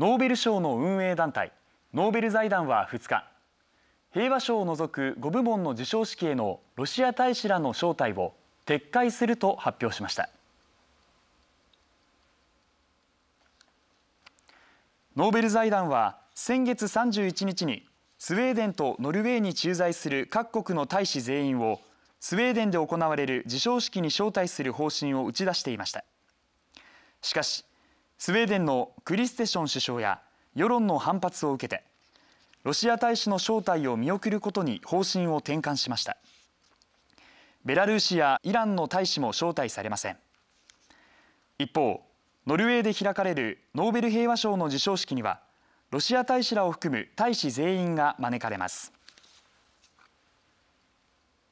ノーベル賞の運営団体ノーベル財団は2日平和賞を除く5部門の授賞式へのロシア大使らの招待を撤回すると発表しましたノーベル財団は先月31日にスウェーデンとノルウェーに駐在する各国の大使全員をスウェーデンで行われる授賞式に招待する方針を打ち出していましたしかしスウェーデンのクリステション首相や世論の反発を受けてロシア大使の招待を見送ることに方針を転換しましたベラルーシやイランの大使も招待されません一方ノルウェーで開かれるノーベル平和賞の授賞式にはロシア大使らを含む大使全員が招かれます